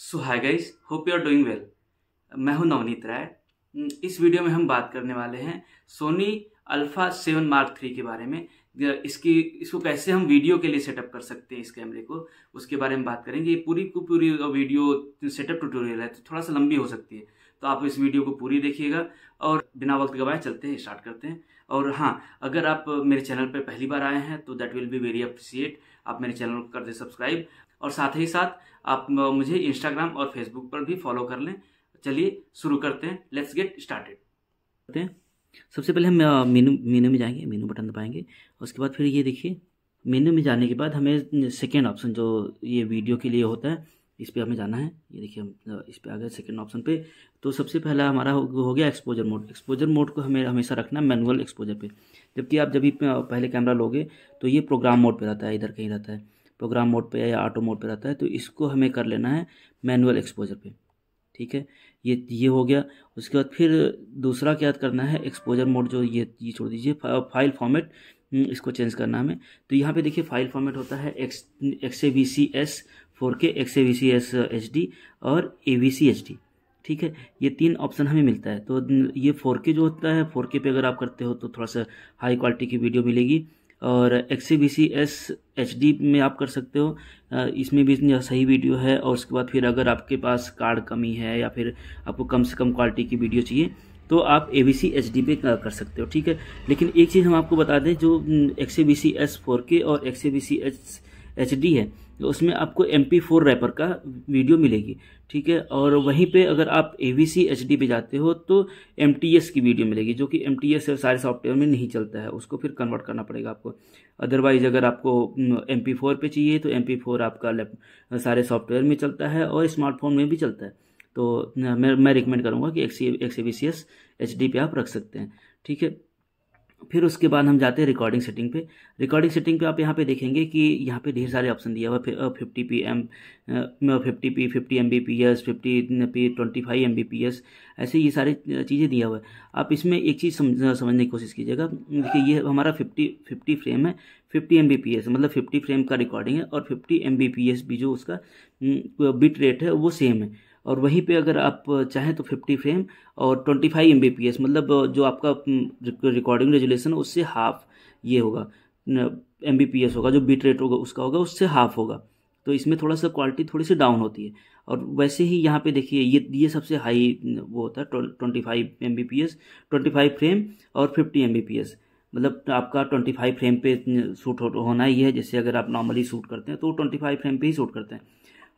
so hi guys hope you are doing well मैं हूं नवनीत राय हम्म, इस वीडियो में हम बात करने वाले हैं Sony Alpha seven Mark three के बारे में इसकी इसको कैसे हम वीडियो के लिए सेटअप कर सकते हैं इस कैमरे को उसके बारे में बात करेंगे ये पूरी को पूरी वीडियो सेटअप ट्यूटोरियल है तो थोड़ा सा लंबी हो सकती है तो आप इस वीडियो को पूरी देखिएगा और बिना वक्त गवाए चलते हैं स्टार्ट करते हैं और हाँ अगर आप मेरे चैनल पर पहली बार आए हैं तो that will be very appreciate आप मेरे चैनल को कर दें सब्सक्राइब और साथ ही साथ आप मुझे इंस्टाग्राम और फेसबुक पर भी फॉलो कर लें चलिए शुरू करते हैं लेट्स गेट स्टार्टेड करते हैं सबसे पहले हम मेनू मेनू में जाएंगे मेनू बटन दबाएंगे उसके बाद फिर ये देखिए मेनू में जाने के बाद हमें सेकेंड ऑप्शन जो ये वीडियो के लिए होता है इस पर हमें जाना है ये देखिए हम इस पर आ गए सेकेंड ऑप्शन पे तो सबसे पहला हमारा हो, गया एक्सपोजर मोड एक्सपोजर मोड को हमें हमेशा रखना है मैनुअल एक्सपोजर पे जबकि आप जब भी पहले कैमरा लोगे तो ये प्रोग्राम मोड पे रहता है इधर कहीं रहता है प्रोग्राम मोड पे या ऑटो मोड पे रहता है तो इसको हमें कर लेना है मैनुअल एक्सपोजर पर ठीक है ये ये हो गया उसके बाद फिर दूसरा क्या करना है एक्सपोजर मोड जो ये ये छोड़ दीजिए फाइल फॉर्मेट हम्म, इसको चेंज करना हमें तो यहाँ पे देखिए फाइल फॉर्मेट होता है X X A B C S four K X A V C S H D और A V C H D ठीक है ये तीन ऑप्शन हमें मिलता है तो ये फोर के जो होता है फोर के पे अगर आप करते हो तो थोड़ा सा हाई क्वालिटी की वीडियो मिलेगी और X B C S H D में आप कर सकते हो इसमें भी सही वीडियो है और उसके बाद फिर अगर आपके पास कार्ड कमी है या फिर आपको कम से कम क्वालिटी की वीडियो चाहिए तो आप A B C H D पे कर सकते हो ठीक है लेकिन एक चीज़ हम आपको बता दें जो हम्म, X A B C S four K और X A B C S H है तो उसमें आपको एम पी फोर रैपर का वीडियो मिलेगी ठीक है और वहीं पे अगर आप A V C H D पे जाते हो तो एम टी एस की वीडियो मिलेगी जो कि एम टी एस सारे सॉफ्टवेयर में नहीं चलता है उसको फिर कन्वर्ट करना पड़ेगा आपको अदरवाइज़ अगर आपको एम पी फोर पर चाहिए तो एम पी फोर आपका सारे सॉफ्टवेयर में चलता है और स्मार्टफोन में भी चलता है तो मैं मैं रिकमेंड करूँगा कि X X A C S H D पे आप रख सकते हैं ठीक है फिर उसके बाद हम जाते हैं रिकॉर्डिंग सेटिंग पे रिकॉर्डिंग सेटिंग पे आप यहाँ पे देखेंगे कि यहाँ पे ढेर सारे ऑप्शन दिया हुआ है fifty P M fifty P fifty M B P S fifty P twenty five M B P S ऐसे ये सारी चीज़ें दिया हुआ है आप इसमें एक चीज़ समझने की कोशिश कीजिएगा देखिए ये हमारा फिफ्टी फिफ्टी फ्रेम है fifty M B P S मतलब फिफ्टी फ्रेम का रिकॉर्डिंग है और fifty M B P S भी जो उसका बिट रेट है वो सेम है और वहीं पे अगर आप चाहें तो 50 फ्रेम और 25 एम मतलब जो आपका रिकॉर्डिंग रेजुलेशन है उससे हाफ ये होगा एम होगा जो बीट रेट होगा उसका होगा उससे हाफ होगा तो इसमें थोड़ा सा क्वालिटी थोड़ी सी डाउन होती है और वैसे ही यहाँ पे देखिए ये ये सबसे हाई वो होता है twenty five M B P S twenty five frame और fifty M B P S मतलब आपका ट्वेंटी फाइव फ्रेम पे शूट होना ही है जैसे अगर आप नॉर्मली शूट करते हैं तो ट्वेंटी फाइव फ्रेम पे ही शूट करते हैं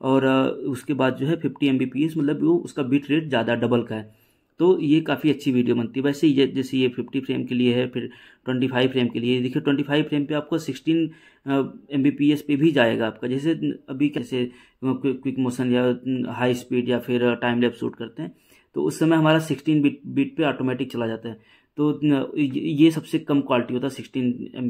और उसके बाद जो है फिफ्टी एम मतलब वो उसका बीट रेट ज़्यादा डबल का है तो ये काफ़ी अच्छी वीडियो बनती है वैसे ये जैसे ये 50 फ्रेम के लिए है फिर 25 फ्रेम के लिए देखिए 25 फ्रेम पे आपको 16 एम पे भी जाएगा आपका जैसे अभी कैसे क्विक मोशन या हाई स्पीड या फिर टाइम लैप शूट करते हैं तो उस समय हमारा 16 बीट बीट पे ऑटोमेटिक चला जाता है तो ये सबसे कम क्वालिटी होता है सिक्सटीन एम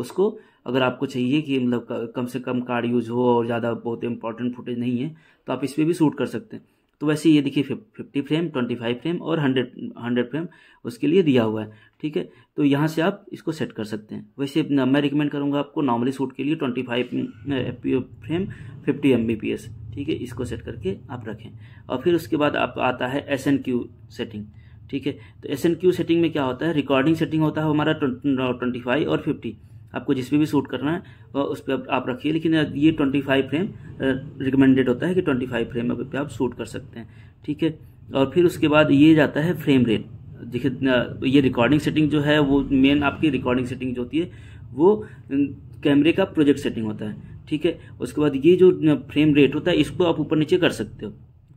उसको अगर आपको चाहिए कि मतलब कम से कम कार्ड यूज हो और ज़्यादा बहुत इंपॉर्टेंट फुटेज नहीं है तो आप इस पर भी शूट कर सकते हैं तो वैसे ये देखिए fifty frame twenty five frame और हंड्रेड हंड्रेड फ्रेम उसके लिए दिया हुआ है ठीक है तो यहाँ से आप इसको सेट कर सकते हैं वैसे मैं रिकमेंड करूँगा आपको नॉर्मली सूट के लिए twenty five frame fifty M ठीक है इसको सेट करके आप रखें और फिर उसके बाद आप आता है एस एन क्यू सेटिंग ठीक है तो एस एन क्यू सेटिंग में क्या होता है रिकॉर्डिंग सेटिंग होता है हमारा ट्वेंटी फाइव और फिफ्टी आपको जिस भी शूट करना है उस पर आप रखिए लेकिन ये ट्वेंटी फाइव फ्रेम रिकमेंडेड होता है कि ट्वेंटी फाइव फ्रेम पे आप शूट कर सकते हैं ठीक है और फिर उसके बाद ये जाता है फ्रेम रेट देखिए ये रिकॉर्डिंग सेटिंग जो है वो मेन आपकी रिकॉर्डिंग सेटिंग जो होती है वो कैमरे का प्रोजेक्ट सेटिंग होता है ठीक है उसके बाद ये जो फ्रेम रेट होता है इसको आप ऊपर नीचे कर सकते हो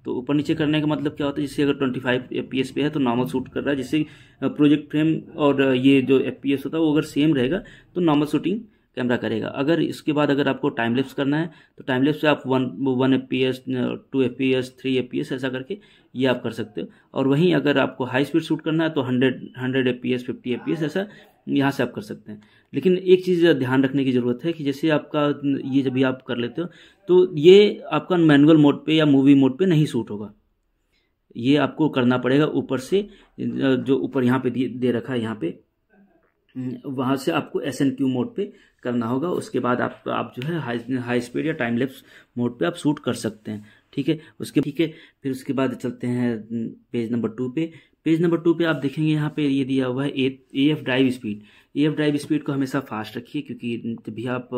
तो ऊपर नीचे करने का मतलब क्या होता है जैसे अगर 25 फाइव पे है तो नॉर्मल शूट कर रहा है जिससे प्रोजेक्ट फ्रेम और ये जो एफ होता है वो अगर सेम रहेगा तो नॉर्मल शूटिंग कैमरा करेगा अगर इसके बाद अगर आपको टाइम लेप्स करना है तो टाइम लेप्स आप one one F P S two F P S three F P S ऐसा करके ये आप कर सकते हो और वहीं अगर आपको हाई स्पीड शूट करना है तो hundred hundred F P S fifty F P S ऐसा यहाँ से आप कर सकते हैं लेकिन एक चीज़ ध्यान रखने की ज़रूरत है कि जैसे आपका ये जब भी आप कर लेते हो तो ये आपका मैनुअल मोड पे या मूवी मोड पे नहीं सूट होगा ये आपको करना पड़ेगा ऊपर से जो ऊपर यहाँ पे दे रखा है यहाँ पे वहाँ से आपको एस एन क्यू मोड पे करना होगा उसके बाद आप आप जो है हाई हाई स्पीड या टाइम लेप्स मोड पे आप शूट कर सकते हैं ठीक है उसके ठीक है फिर उसके बाद चलते हैं पेज नंबर टू पे पेज नंबर टू पे आप देखेंगे यहाँ पे ये दिया हुआ है a F drive speed F drive speed को हमेशा फास्ट रखिए क्योंकि जब भी आप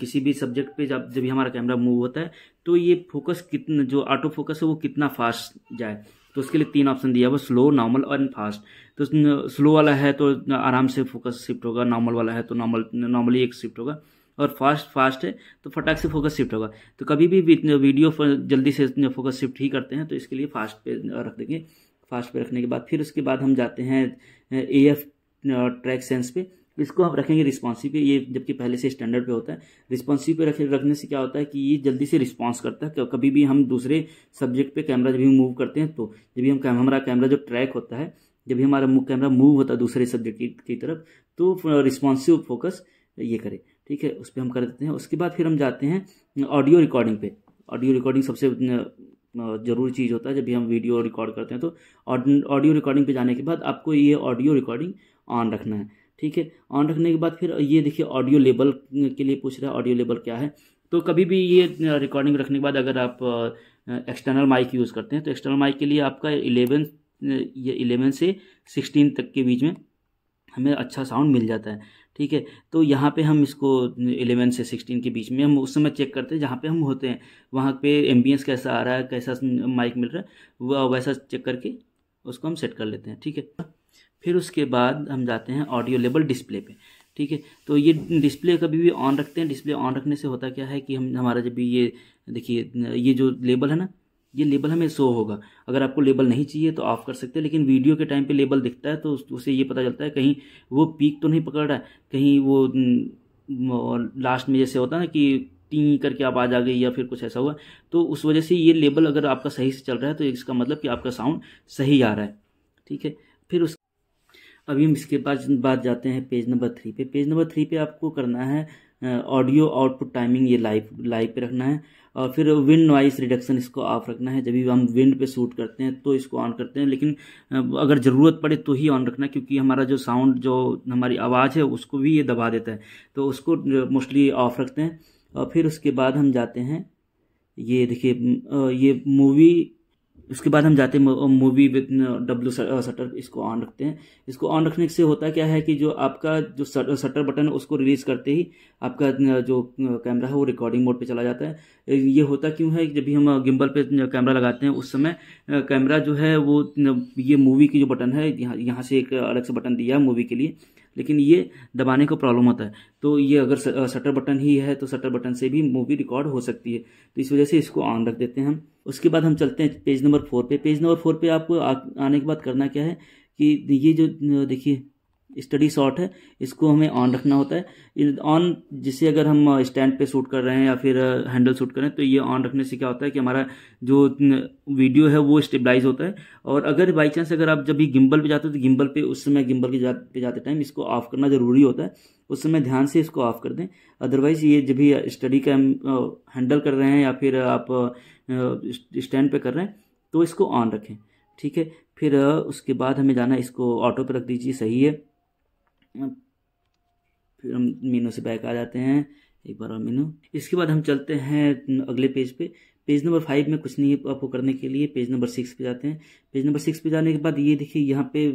किसी भी सब्जेक्ट पे जब जब भी हमारा कैमरा मूव होता है तो ये फोकस कितना जो ऑटो फोकस है वो कितना फास्ट जाए तो उसके लिए तीन ऑप्शन दिया हुआ स्लो नॉर्मल और फास्ट तो स्लो वाला है तो आराम से फोकस शिफ्ट होगा नॉर्मल वाला है तो नॉर्मल नॉर्मली एक शिफ्ट होगा और फास्ट फास्ट है तो फटाक से फोकस शिफ्ट होगा तो कभी भी वीडियो जल्दी से फोकस शिफ्ट ही करते हैं तो इसके लिए फास्ट पे रख देंगे फास्ट पे रखने के बाद फिर उसके बाद हम जाते हैं ए एफ ट्रैक सेंस पे इसको हम रखेंगे रिस्पॉन्सिव पे ये जबकि पहले से स्टैंडर्ड पे होता है रिस्पॉन्सिव पे रखे रखने से क्या होता है कि ये जल्दी से रिस्पॉन्स करता है कभी भी हम दूसरे सब्जेक्ट पे कैमरा जब भी मूव करते हैं तो जब भी हम हमारा कैमरा जो ट्रैक होता है जब भी हमारा कैमरा मूव होता है दूसरे सब्जेक्ट की तरफ तो रिस्पॉन्सिव फोकस ये करें ठीक है उस पर हम कर देते हैं उसके बाद फिर हम जाते हैं ऑडियो रिकॉर्डिंग पे ऑडियो रिकॉर्डिंग सबसे ज़रूरी चीज़ होता है जब भी हम वीडियो रिकॉर्ड करते हैं तो ऑडियो रिकॉर्डिंग पे जाने के बाद आपको ये ऑडियो रिकॉर्डिंग ऑन रखना है ठीक है ऑन रखने के बाद फिर ये देखिए ऑडियो लेबल के लिए पूछ रहा है ऑडियो लेबल क्या है तो कभी भी ये रिकॉर्डिंग रखने के बाद अगर आप एक्सटर्नल माइक यूज़ करते हैं तो एक्सटर्नल माइक के लिए आपका इलेवन ये इलेवन से सिक्सटीन तक के बीच में हमें अच्छा साउंड मिल जाता है ठीक है तो यहाँ पे हम इसको 11 से 16 के बीच में हम उस समय चेक करते हैं जहाँ पे हम होते हैं वहाँ पे एम्बियंस कैसा आ रहा है कैसा माइक मिल रहा है वह वैसा चेक करके उसको हम सेट कर लेते हैं ठीक है फिर उसके बाद हम जाते हैं ऑडियो लेबल डिस्प्ले पे ठीक है तो ये डिस्प्ले कभी भी ऑन रखते हैं डिस्प्ले ऑन रखने से होता क्या है कि हम हमारा जब भी ये देखिए ये जो लेबल है ना ये लेबल हमें शो होगा अगर आपको लेबल नहीं चाहिए तो ऑफ कर सकते हैं लेकिन वीडियो के टाइम पे लेबल दिखता है तो उसे ये पता चलता है कहीं वो पीक तो नहीं पकड़ रहा है कहीं वो लास्ट में जैसे होता है ना कि टी करके आज आ गई या फिर कुछ ऐसा हुआ तो उस वजह से ये लेबल अगर आपका सही से चल रहा है तो इसका मतलब कि आपका साउंड सही आ रहा है ठीक है फिर उस अभी हम इसके बाद बात जाते हैं पेज नंबर थ्री पे पेज नंबर थ्री पे आपको करना है ऑडियो आउटपुट टाइमिंग ये लाइव लाइव पे रखना है और फिर विंड नॉइस रिडक्शन इसको ऑफ रखना है जब भी हम विंड पे शूट करते हैं तो इसको ऑन करते हैं लेकिन अगर ज़रूरत पड़े तो ही ऑन रखना क्योंकि हमारा जो साउंड जो हमारी आवाज़ है उसको भी ये दबा देता है तो उसको मोस्टली ऑफ रखते हैं और फिर उसके बाद हम जाते हैं ये देखिए ये मूवी उसके बाद हम जाते हैं मूवी विद डब्ल्यू शटर इसको ऑन रखते हैं इसको ऑन रखने से होता क्या है कि जो आपका जो शटर बटन uh, है उसको रिलीज करते ही आपका uh, जो कैमरा uh, है वो रिकॉर्डिंग मोड पे चला जाता है ये होता क्यों है जब भी हम गिम्बल पे कैमरा लगाते हैं उस समय कैमरा जो है वो ये मूवी की जो बटन है यहाँ यहाँ से एक अलग से बटन दिया है मूवी के लिए लेकिन ये दबाने को प्रॉब्लम होता है तो ये अगर शटर बटन ही है तो शटर बटन से भी मूवी रिकॉर्ड हो सकती है तो इस वजह से इसको ऑन रख देते हैं हम उसके बाद हम चलते हैं पेज नंबर फोर पे पेज नंबर फोर पे आपको आने के बाद करना क्या है कि ये जो देखिए स्टडी शॉट है इसको हमें ऑन रखना होता है ऑन जिसे अगर हम स्टैंड पे शूट कर रहे हैं या फिर हैंडल शूट करें तो ये ऑन रखने से क्या होता है कि हमारा जो वीडियो है वो स्टेबलाइज होता है और अगर बाई चांस अगर आप जब भी गिम्बल पे जाते हो तो गिम्बल पे उस समय गिम्बल के पे जाते टाइम इसको ऑफ करना ज़रूरी होता है उस समय ध्यान से इसको ऑफ कर दें अदरवाइज़ ये जब भी स्टडी का हैंडल कर रहे हैं या फिर आप स्टैंड पे कर रहे हैं तो इसको ऑन रखें ठीक है फिर उसके बाद हमें जाना इसको ऑटो पर रख दीजिए सही है फिर हम मीनू से बैक आ जाते हैं एक बार और मीनू इसके बाद हम चलते हैं अगले पेज पे पेज नंबर फाइव में कुछ नहीं है आपको करने के लिए पेज नंबर सिक्स पे जाते हैं पेज नंबर सिक्स पे जाने के बाद ये देखिए यहाँ पे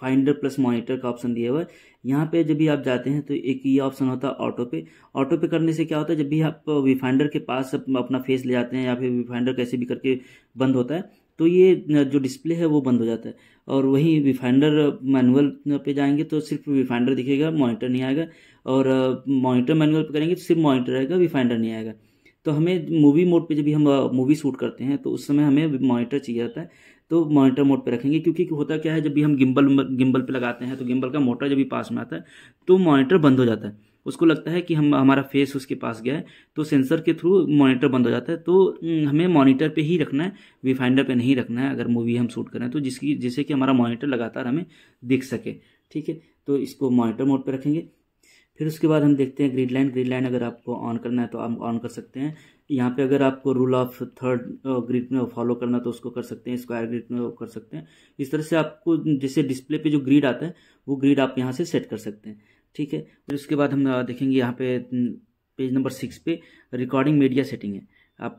फाइंडर प्लस मॉनिटर का ऑप्शन दिया हुआ है यहाँ पे जब भी आप जाते हैं तो एक ये ऑप्शन होता है ऑटो पे ऑटो पे करने से क्या होता है जब भी आप विफाइंडर के पास अपना फेस ले जाते हैं या फिर विफाइंडर कैसे भी करके बंद होता है तो ये जो डिस्प्ले है वो बंद हो जाता है और वहीं विफाइंडर मैनुअल पे जाएंगे तो सिर्फ विफाइंडर दिखेगा मॉनिटर नहीं आएगा और मॉनिटर मैनुअल पे करेंगे तो सिर्फ मॉनिटर आएगा विफाइंडर नहीं आएगा तो हमें मूवी मोड पे जब भी हम मूवी शूट करते हैं तो उस समय हमें मॉनिटर चाहिए जाता है तो मॉनिटर मोड पे रखेंगे क्योंकि होता क्या है जब भी हम गिम्बल गिम्बल पे लगाते हैं तो गिम्बल का मोटर जब भी पास में आता है तो मॉनिटर बंद हो जाता है उसको लगता है कि हम हमारा फेस उसके पास गया है तो सेंसर के थ्रू मॉनिटर बंद हो जाता है तो हम्म, हमें मॉनिटर पे ही रखना है वीफाइंडर पे नहीं रखना है अगर मूवी हम शूट करें तो जिसकी जिससे कि हमारा मॉनिटर लगातार हमें दिख सके ठीक है तो इसको मॉनिटर मोड पर रखेंगे फिर उसके बाद हम देखते हैं ग्रीड लाइन ग्रीड लाइन अगर आपको ऑन करना है तो आप ऑन कर सकते हैं यहाँ पे अगर आपको रूल ऑफ थर्ड ग्रिड में फॉलो करना है तो उसको कर सकते हैं स्क्वायर ग्रिड में कर सकते हैं इस तरह से आपको जैसे डिस्प्ले पे जो ग्रिड आता है वो ग्रिड आप यहाँ से सेट कर सकते हैं ठीक है फिर उसके बाद हम देखेंगे यहाँ पे पेज नंबर सिक्स पे रिकॉर्डिंग मीडिया सेटिंग है आप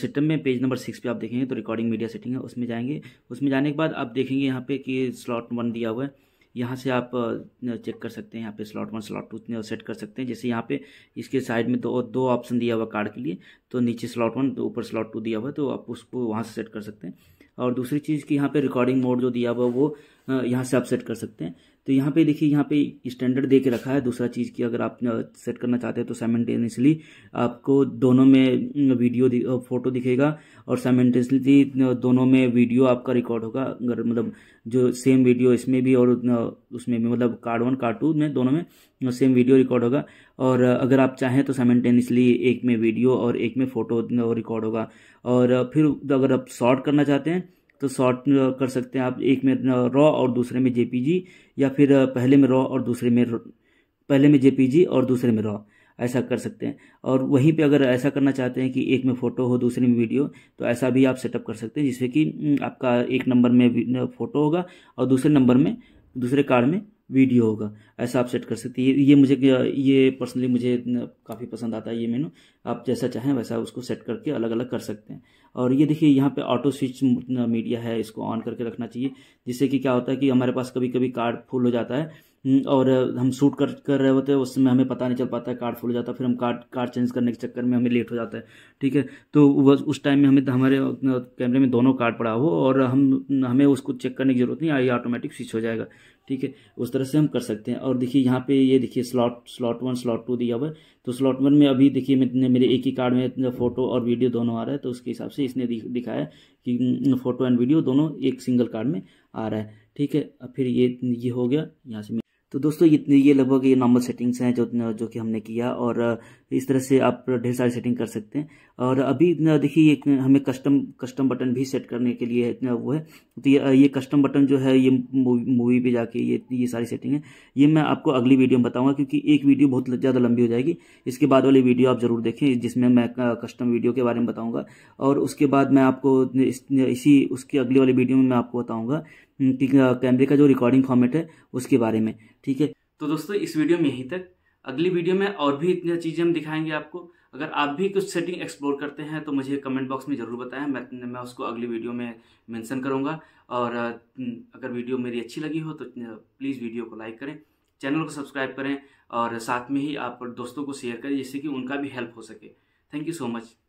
सिस्टम में पेज नंबर सिक्स पे आप देखेंगे तो रिकॉर्डिंग मीडिया सेटिंग है उसमें जाएंगे उसमें जाने के बाद आप देखेंगे यहाँ पे कि स्लॉट वन दिया हुआ है यहाँ से आप चेक कर सकते हैं यहाँ पे slot one slot two set कर सकते हैं जैसे यहाँ पे इसके साइड में दो दो ऑप्शन दिया हुआ कार्ड के लिए तो नीचे स्लॉट वन तो ऊपर स्लॉट टू दिया हुआ तो आप उसको वहाँ से सेट कर सकते हैं और दूसरी चीज़ कि यहाँ पे रिकॉर्डिंग मोड जो दिया हुआ वो यहाँ से आप सेट कर सकते हैं तो यहाँ पे देखिए यहाँ पे स्टैंडर्ड दे के रखा है दूसरा चीज़ की अगर आप सेट करना चाहते हैं तो साइमेंटेनियसली आपको दोनों में वीडियो फोटो दिखेगा और साइमेंटेनियसली दोनों में वीडियो आपका रिकॉर्ड होगा अगर मतलब जो सेम वीडियो इसमें भी और उसमें भी मतलब कार्ड वन कार्ड टू में दोनों में सेम वीडियो रिकॉर्ड होगा और अगर आप चाहें तो साइमेंटेनियसली एक में वीडियो और एक में फ़ोटो रिकॉर्ड होगा और फिर अगर आप शॉर्ट करना चाहते हैं तो शॉर्ट कर सकते हैं आप एक में रॉ और दूसरे में जेपीजी या फिर पहले में रॉ और दूसरे में पहले में जेपीजी और दूसरे में रॉ ऐसा कर सकते हैं और वहीं पे अगर ऐसा करना चाहते हैं कि एक में फ़ोटो हो दूसरे में वीडियो तो ऐसा भी आप सेटअप कर सकते हैं जिससे कि आपका एक नंबर में फ़ोटो होगा और दूसरे नंबर में दूसरे कार्ड में वीडियो होगा ऐसा आप सेट कर सकते हैं ये मुझे ये पर्सनली मुझे काफ़ी पसंद आता है ये मेनू आप जैसा चाहें वैसा उसको सेट करके अलग अलग कर सकते हैं और ये देखिए यहाँ पे ऑटो स्विच मीडिया है इसको ऑन करके रखना चाहिए जिससे कि क्या होता है कि हमारे पास कभी कभी कार्ड फुल हो जाता है हम्म, और हम शूट कर कर रहे होते हैं उस समय हमें पता नहीं चल पाता है कार्ड फुल हो जाता है फिर हम कार्ड कार्ड चेंज करने के चक्कर में हमें लेट हो जाता है ठीक है तो उस टाइम में हमें हमारे कैमरे में दोनों कार्ड पड़ा हो और हम हमें उसको चेक करने की ज़रूरत नहीं आई ऑटोमेटिक स्विच हो जाएगा ठीक है उस तरह से हम कर सकते हैं और देखिए यहाँ पे ये देखिए slot slot one slot two दिया हुआ है तो स्लॉट वन में अभी देखिए मैंने मेरे एक ही कार्ड में फोटो और वीडियो दोनों आ रहा है तो उसके हिसाब से इसने दिखाया कि फोटो एंड वीडियो दोनों एक सिंगल कार्ड में आ रहा है ठीक है फिर ये ये हो गया यहाँ से तो दोस्तों इतने ये लगभग ये नॉर्मल सेटिंग्स हैं जो जो कि हमने किया और इस तरह से आप ढेर सारी सेटिंग कर सकते हैं और अभी देखिए हमें कस्टम कस्टम बटन भी सेट करने के लिए इतना वो है तो ये ये कस्टम बटन जो है ये मूवी पे जाके ये ये सारी सेटिंग है ये मैं आपको अगली वीडियो में बताऊंगा क्योंकि एक वीडियो बहुत ज़्यादा लंबी हो जाएगी इसके बाद वाली वीडियो आप ज़रूर देखें जिसमें मैं कस्टम वीडियो के बारे में बताऊँगा और उसके बाद मैं आपको इसी उसकी अगली वाली वीडियो में मैं आपको बताऊँगा हम्म, कैमरे का जो रिकॉर्डिंग फॉर्मेट है उसके बारे में ठीक है तो दोस्तों इस वीडियो में यहीं तक अगली वीडियो में और भी इतनी चीज़ें हम दिखाएंगे आपको अगर आप भी कुछ सेटिंग एक्सप्लोर करते हैं तो मुझे कमेंट बॉक्स में ज़रूर बताएं मैं मैं उसको अगली वीडियो में मेंशन करूंगा और हम्म, अगर वीडियो मेरी अच्छी लगी हो तो प्लीज़ वीडियो को लाइक करें चैनल को सब्सक्राइब करें और साथ में ही आप दोस्तों को शेयर करें जिससे कि उनका भी हेल्प हो सके थैंक यू सो मच